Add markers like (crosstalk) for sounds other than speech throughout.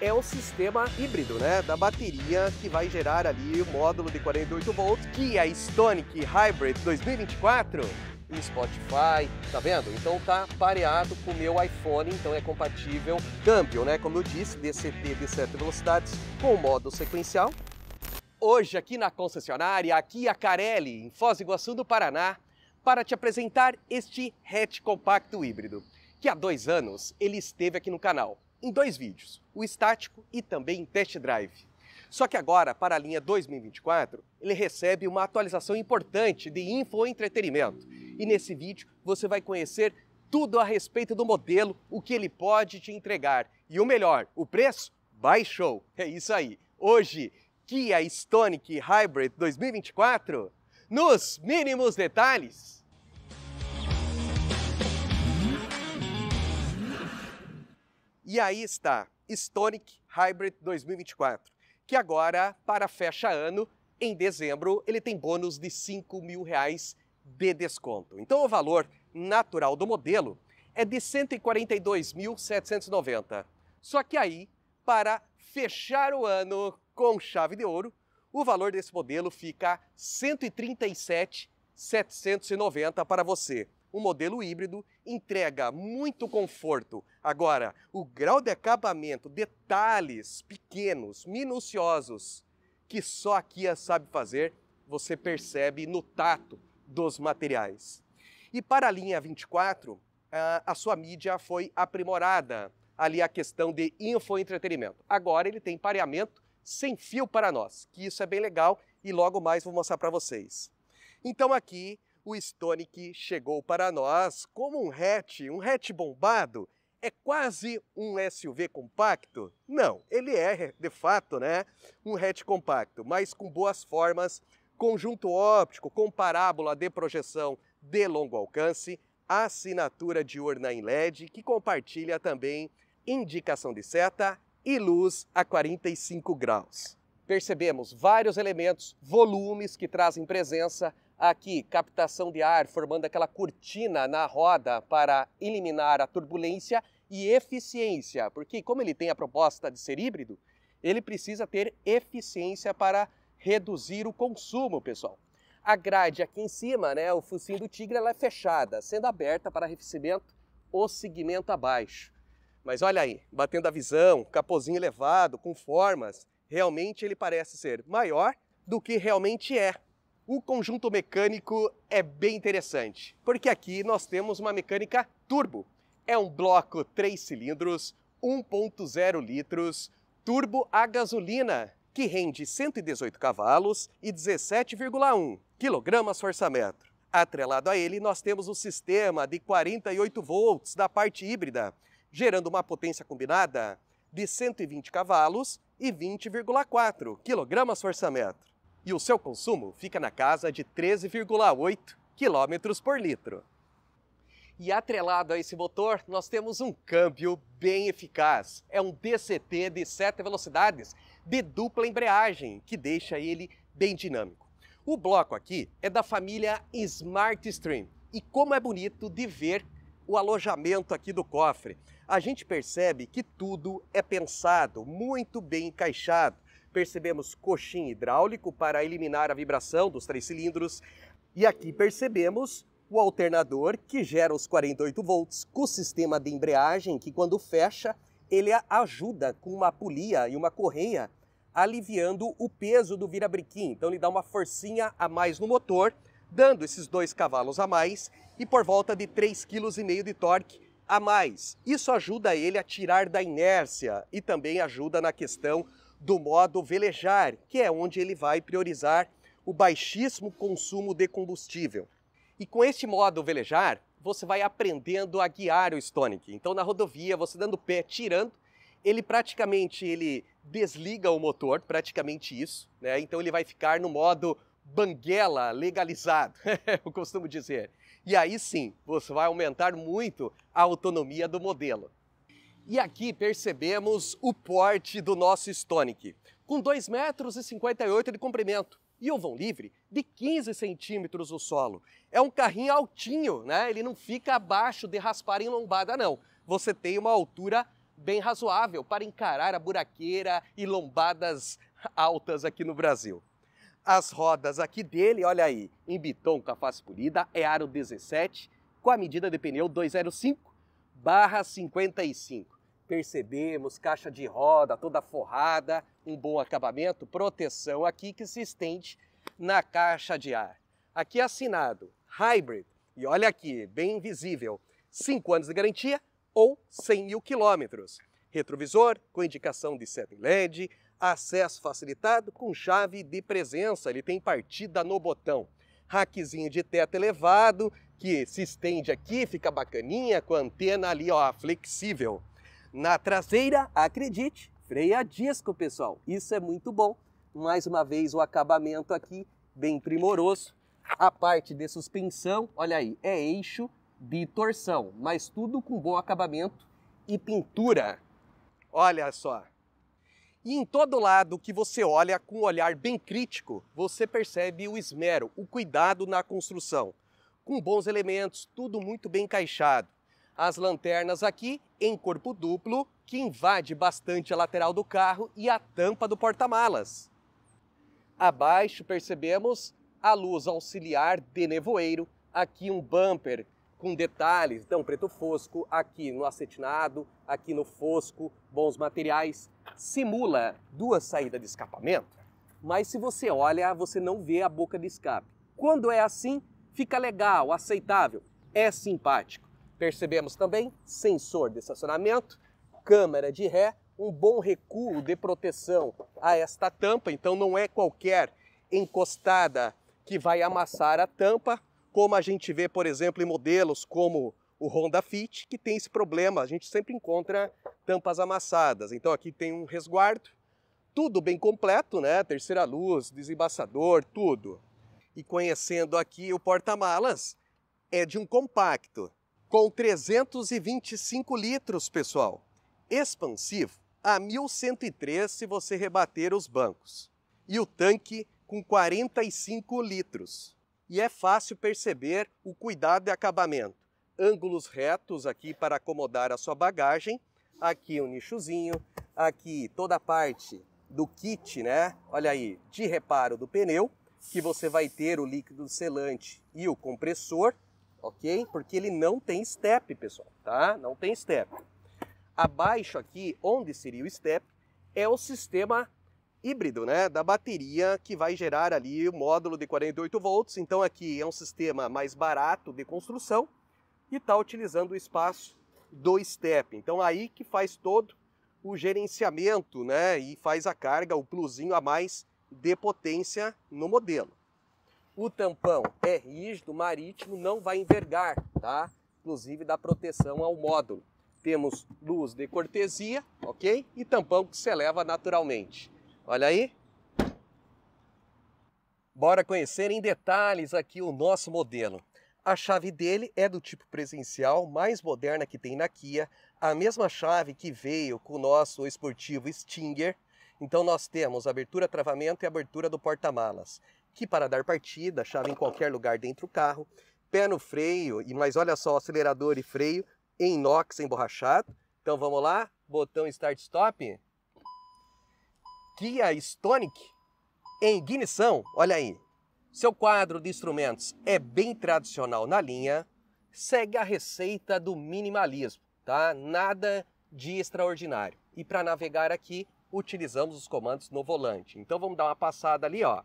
é o sistema híbrido, né, da bateria que vai gerar ali o módulo de 48 volts que é a Stonic Hybrid 2024 em Spotify, tá vendo? Então tá pareado com o meu iPhone, então é compatível câmbio, né? Como eu disse, DCT de 7 velocidades com modo sequencial. Hoje aqui na concessionária, aqui a Carelli, em Foz do Iguaçu do Paraná, para te apresentar este hatch compacto híbrido, que há dois anos ele esteve aqui no canal em dois vídeos, o estático e também em test drive. Só que agora, para a linha 2024, ele recebe uma atualização importante de infoentretenimento. E nesse vídeo você vai conhecer tudo a respeito do modelo, o que ele pode te entregar. E o melhor, o preço baixou. É isso aí. Hoje, Kia Stonic Hybrid 2024, nos mínimos detalhes. E aí está, Stonic Hybrid 2024, que agora, para fecha ano, em dezembro, ele tem bônus de 5 mil reais de desconto. Então o valor natural do modelo é de 142.790. Só que aí, para fechar o ano com chave de ouro, o valor desse modelo fica 137.790 para você, um modelo híbrido entrega muito conforto. Agora, o grau de acabamento, detalhes pequenos, minuciosos, que só a Kia sabe fazer, você percebe no tato dos materiais. E para a linha 24, a sua mídia foi aprimorada. Ali a questão de infoentretenimento. Agora ele tem pareamento sem fio para nós, que isso é bem legal e logo mais vou mostrar para vocês. Então aqui o Stonic chegou para nós como um hatch, um hatch bombado. É quase um SUV compacto? Não, ele é, de fato, né, um hatch compacto, mas com boas formas, conjunto óptico, com parábola de projeção de longo alcance, assinatura diurna em LED, que compartilha também indicação de seta e luz a 45 graus. Percebemos vários elementos, volumes que trazem presença, Aqui, captação de ar formando aquela cortina na roda para eliminar a turbulência e eficiência, porque como ele tem a proposta de ser híbrido, ele precisa ter eficiência para reduzir o consumo, pessoal. A grade aqui em cima, né, o focinho do tigre, ela é fechada, sendo aberta para arrefecimento o segmento abaixo. Mas olha aí, batendo a visão, capozinho elevado, com formas, realmente ele parece ser maior do que realmente é o conjunto mecânico é bem interessante, porque aqui nós temos uma mecânica turbo. É um bloco 3 cilindros, 1.0 litros, turbo a gasolina, que rende 118 cavalos e 17,1 kgfm. Atrelado a ele, nós temos o um sistema de 48 volts da parte híbrida, gerando uma potência combinada de 120 cavalos e 20,4 kgfm e o seu consumo fica na casa de 13,8 km por litro. E atrelado a esse motor, nós temos um câmbio bem eficaz. É um DCT de 7 velocidades de dupla embreagem, que deixa ele bem dinâmico. O bloco aqui é da família Smart Stream. E como é bonito de ver o alojamento aqui do cofre. A gente percebe que tudo é pensado, muito bem encaixado percebemos coxim hidráulico para eliminar a vibração dos três cilindros, e aqui percebemos o alternador que gera os 48 volts com o sistema de embreagem que quando fecha ele ajuda com uma polia e uma correia aliviando o peso do virabriquim, então ele dá uma forcinha a mais no motor, dando esses dois cavalos a mais e por volta de 3,5 kg de torque a mais. Isso ajuda ele a tirar da inércia e também ajuda na questão do modo velejar, que é onde ele vai priorizar o baixíssimo consumo de combustível. E com este modo velejar, você vai aprendendo a guiar o Stonic. Então na rodovia, você dando pé, tirando, ele praticamente ele desliga o motor, praticamente isso, né? Então ele vai ficar no modo banguela legalizado, (laughs) eu costumo dizer. E aí sim, você vai aumentar muito a autonomia do modelo. E aqui percebemos o porte do nosso Stonic, com 2,58 metros de comprimento e o vão livre de 15 centímetros o solo. É um carrinho altinho, né? Ele não fica abaixo de raspar em lombada, não. Você tem uma altura bem razoável para encarar a buraqueira e lombadas altas aqui no Brasil. As rodas aqui dele, olha aí, em biton com a face polida, é aro 17, com a medida de pneu 205 barra 55. Percebemos caixa de roda toda forrada, um bom acabamento, proteção aqui que se estende na caixa de ar. Aqui assinado, hybrid, e olha aqui, bem visível, 5 anos de garantia ou 100 mil quilômetros. Retrovisor com indicação de seven LED, acesso facilitado com chave de presença, ele tem partida no botão. Rackzinho de teto elevado, que se estende aqui, fica bacaninha, com a antena ali ó, flexível. Na traseira, acredite, freio a disco, pessoal. Isso é muito bom. Mais uma vez o acabamento aqui bem primoroso. A parte de suspensão, olha aí, é eixo de torção, mas tudo com bom acabamento e pintura. Olha só, e em todo lado que você olha com um olhar bem crítico, você percebe o esmero, o cuidado na construção. Com bons elementos, tudo muito bem encaixado. As lanternas aqui em corpo duplo, que invade bastante a lateral do carro e a tampa do porta-malas. Abaixo percebemos a luz auxiliar de nevoeiro, aqui um bumper com detalhes, então preto fosco, aqui no acetinado, aqui no fosco, bons materiais, simula duas saídas de escapamento, mas se você olha, você não vê a boca de escape. Quando é assim, fica legal, aceitável, é simpático. Percebemos também sensor de estacionamento, câmera de ré, um bom recuo de proteção a esta tampa, então não é qualquer encostada que vai amassar a tampa, como a gente vê, por exemplo, em modelos como o Honda Fit, que tem esse problema, a gente sempre encontra tampas amassadas. Então aqui tem um resguardo, tudo bem completo, né? Terceira luz, desembaçador, tudo. E conhecendo aqui o porta-malas, é de um compacto, com 325 litros, pessoal. Expansivo a 1103 se você rebater os bancos. E o tanque com 45 litros e é fácil perceber o cuidado e acabamento. Ângulos retos aqui para acomodar a sua bagagem, aqui um nichozinho, aqui toda a parte do kit, né? Olha aí, de reparo do pneu, que você vai ter o líquido selante e o compressor, ok? Porque ele não tem step, pessoal, tá? Não tem step. Abaixo aqui, onde seria o step, é o sistema híbrido, né, da bateria que vai gerar ali o módulo de 48 volts. Então aqui é um sistema mais barato de construção e está utilizando o espaço do step. Então aí que faz todo o gerenciamento, né, e faz a carga, o plusinho a mais de potência no modelo. O tampão é rígido, marítimo, não vai envergar, tá? Inclusive dá proteção ao módulo. Temos luz de cortesia, ok? E tampão que se eleva naturalmente. Olha aí. Bora conhecer em detalhes aqui o nosso modelo. A chave dele é do tipo presencial, mais moderna que tem na Kia, a mesma chave que veio com o nosso esportivo Stinger. Então nós temos abertura travamento e abertura do porta-malas, que para dar partida, chave em qualquer lugar dentro do carro, pé no freio, e mas olha só, acelerador e freio em inox emborrachado. Então vamos lá, botão start stop. Kia Stonic em ignição, olha aí. Seu quadro de instrumentos é bem tradicional na linha, segue a receita do minimalismo, tá? Nada de extraordinário. E para navegar aqui, utilizamos os comandos no volante. Então vamos dar uma passada ali, ó.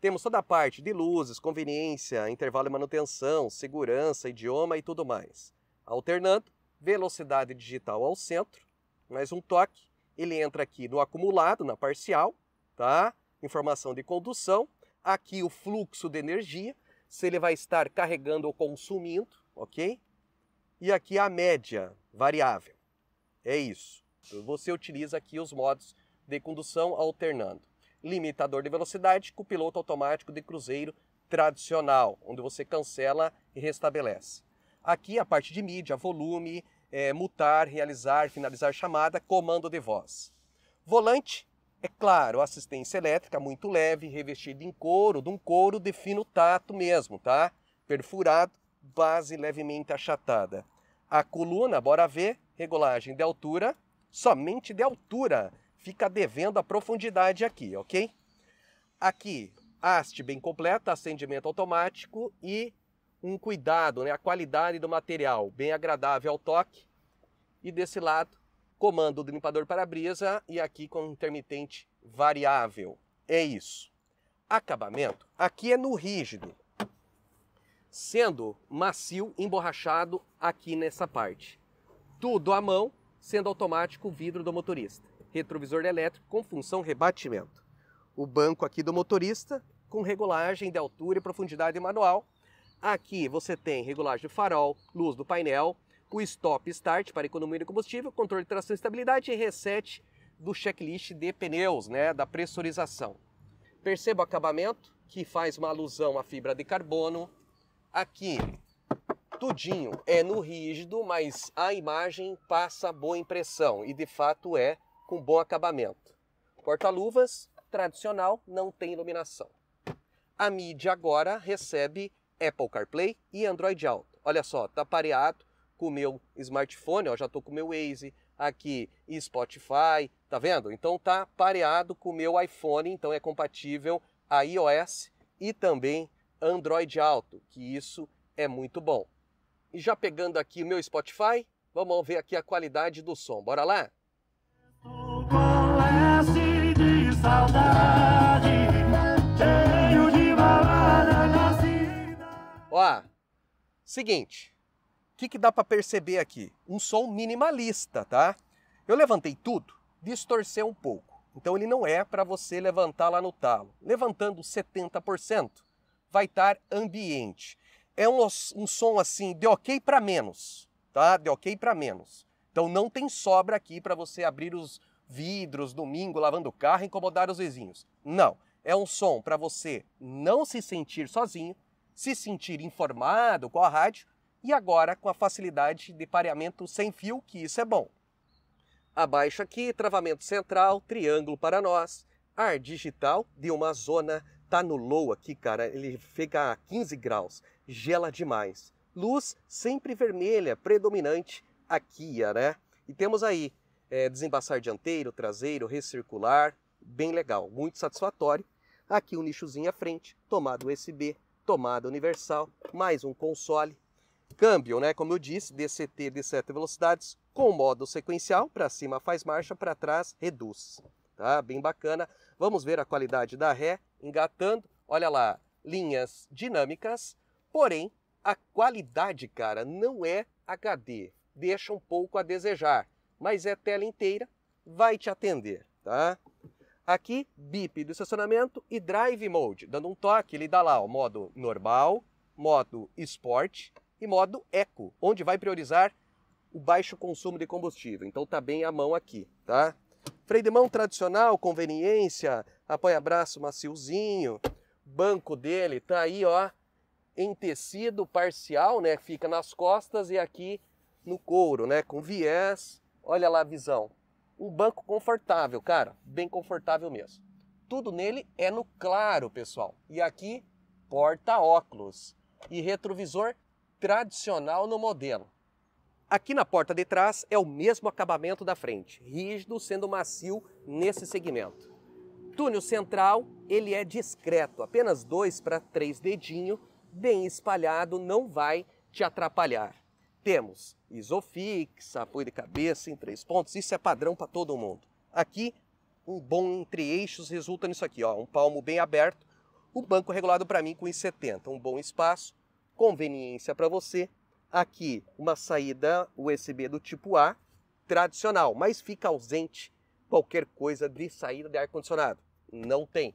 Temos toda a parte de luzes, conveniência, intervalo de manutenção, segurança, idioma e tudo mais. Alternando velocidade digital ao centro, mais um toque ele entra aqui no acumulado, na parcial, tá? Informação de condução. Aqui o fluxo de energia, se ele vai estar carregando ou consumindo, ok? E aqui a média variável. É isso. Então, você utiliza aqui os modos de condução alternando. Limitador de velocidade com piloto automático de cruzeiro tradicional, onde você cancela e restabelece. Aqui a parte de mídia, volume, é, mutar, realizar, finalizar chamada, comando de voz. Volante, é claro, assistência elétrica muito leve, revestido em couro, de um couro de fino tato mesmo, tá? Perfurado, base levemente achatada. A coluna, bora ver, regulagem de altura, somente de altura, fica devendo a profundidade aqui, ok? Aqui, haste bem completa, acendimento automático e um cuidado, né? a qualidade do material, bem agradável ao toque. E desse lado, comando do limpador para-brisa e aqui com intermitente variável. É isso. Acabamento, aqui é no rígido, sendo macio, emborrachado aqui nessa parte. Tudo à mão, sendo automático o vidro do motorista. Retrovisor elétrico com função rebatimento. O banco aqui do motorista com regulagem de altura e profundidade manual Aqui você tem regulagem do farol, luz do painel, o stop start para economia de combustível, controle de tração e estabilidade e reset do checklist de pneus, né, da pressurização. Perceba o acabamento, que faz uma alusão à fibra de carbono. Aqui, tudinho é no rígido, mas a imagem passa boa impressão e de fato é com bom acabamento. Porta-luvas, tradicional, não tem iluminação. A mídia agora recebe Apple CarPlay e Android Auto. Olha só, tá pareado com o meu smartphone, ó, já tô com o meu Waze aqui e Spotify, tá vendo? Então tá pareado com o meu iPhone, então é compatível a iOS e também Android Auto, que isso é muito bom. E já pegando aqui o meu Spotify, vamos ver aqui a qualidade do som. Bora lá? Estou com de saudade. Seguinte, o que, que dá para perceber aqui? Um som minimalista, tá? Eu levantei tudo, distorceu um pouco. Então ele não é para você levantar lá no talo. Levantando 70%, vai estar ambiente. É um, um som assim de ok para menos, tá? De ok para menos. Então não tem sobra aqui para você abrir os vidros domingo lavando o carro e incomodar os vizinhos. Não, é um som para você não se sentir sozinho, se sentir informado com a rádio e agora com a facilidade de pareamento sem fio, que isso é bom. Abaixo aqui, travamento central, triângulo para nós, ar digital de uma zona, tá no low aqui, cara, ele fica a 15 graus, gela demais. Luz sempre vermelha, predominante aqui né? E temos aí é, desembaçar dianteiro, traseiro, recircular, bem legal, muito satisfatório. Aqui o um nichozinho à frente, tomado USB, tomada universal, mais um console, câmbio, né, como eu disse, DCT de 7 velocidades, com modo sequencial, para cima faz marcha, para trás reduz. Tá? Bem bacana. Vamos ver a qualidade da ré, engatando, olha lá, linhas dinâmicas, porém a qualidade, cara, não é HD, deixa um pouco a desejar, mas é tela inteira, vai te atender, tá? Aqui, bip do estacionamento e drive mode. Dando um toque, ele dá lá o modo normal, modo sport e modo eco, onde vai priorizar o baixo consumo de combustível. Então tá bem a mão aqui, tá? Freio de mão tradicional, conveniência, apoia-braço maciozinho, banco dele tá aí, ó, em tecido parcial, né? Fica nas costas e aqui no couro, né? Com viés. Olha lá a visão. Um banco confortável, cara, bem confortável mesmo. Tudo nele é no claro, pessoal. E aqui, porta-óculos e retrovisor tradicional no modelo. Aqui na porta de trás é o mesmo acabamento da frente, rígido sendo macio nesse segmento. Túnel central, ele é discreto, apenas dois para três dedinho, bem espalhado, não vai te atrapalhar. Temos isofixa, apoio de cabeça em três pontos, isso é padrão para todo mundo. Aqui, um bom entre eixos resulta nisso aqui, ó, um palmo bem aberto, o banco regulado para mim com I70, um bom espaço, conveniência para você. Aqui, uma saída USB do tipo A, tradicional, mas fica ausente qualquer coisa de saída de ar-condicionado. Não tem.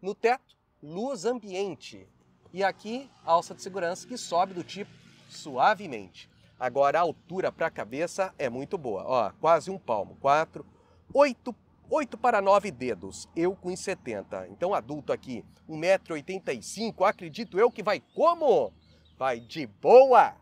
No teto, luz ambiente. E aqui, alça de segurança que sobe do tipo suavemente. Agora a altura para a cabeça é muito boa. Ó, quase um palmo. 4, 8, 8 para 9 dedos. Eu com 70. Então adulto aqui, 1,85m, acredito eu que vai como? Vai de boa!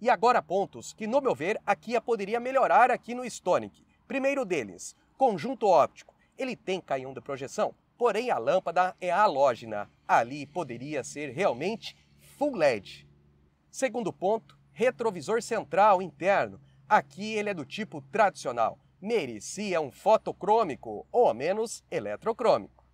E agora pontos que, no meu ver, a Kia poderia melhorar aqui no Stonic. Primeiro deles, conjunto óptico. Ele tem caião de projeção, porém a lâmpada é halógena. Ali poderia ser realmente full LED. Segundo ponto, retrovisor central interno. Aqui ele é do tipo tradicional. Merecia um fotocrômico, ou ao menos eletrocrômico.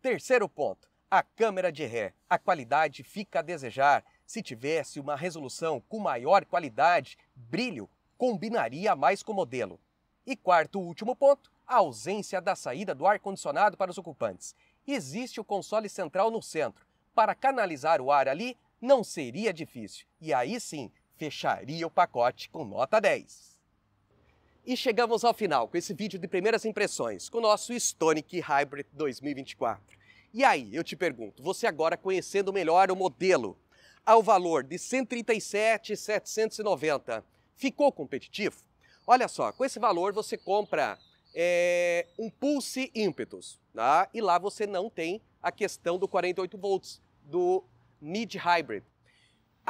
Terceiro ponto, a câmera de ré. A qualidade fica a desejar. Se tivesse uma resolução com maior qualidade, brilho combinaria mais com o modelo. E quarto, último ponto, a ausência da saída do ar-condicionado para os ocupantes. Existe o console central no centro. Para canalizar o ar ali, não seria difícil. E aí sim, fecharia o pacote com nota 10. E chegamos ao final com esse vídeo de primeiras impressões com o nosso Stonic Hybrid 2024. E aí, eu te pergunto, você agora conhecendo melhor o modelo, ao valor de 137,790, ficou competitivo? Olha só, com esse valor você compra é, um Pulse Ímpetus, tá? e lá você não tem a questão do 48 volts do mid-hybrid.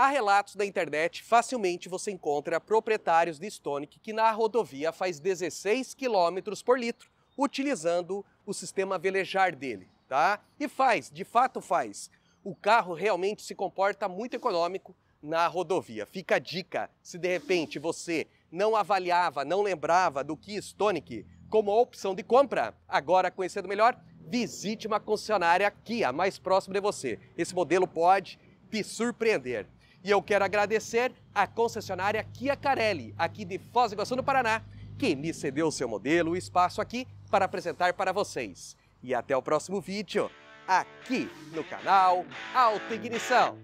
Há relatos da internet, facilmente você encontra proprietários de Stonic que na rodovia faz 16 km por litro, utilizando o sistema velejar dele, tá? E faz, de fato faz. O carro realmente se comporta muito econômico na rodovia. Fica a dica, se de repente você não avaliava, não lembrava do Kia Stonic como opção de compra, agora conhecendo melhor, visite uma concessionária Kia mais próxima de você. Esse modelo pode te surpreender. E eu quero agradecer à concessionária Kia Carelli, aqui de Foz do Iguaçu, no Paraná, que me cedeu seu modelo e espaço aqui para apresentar para vocês. E até o próximo vídeo, aqui no canal Auto Ignição.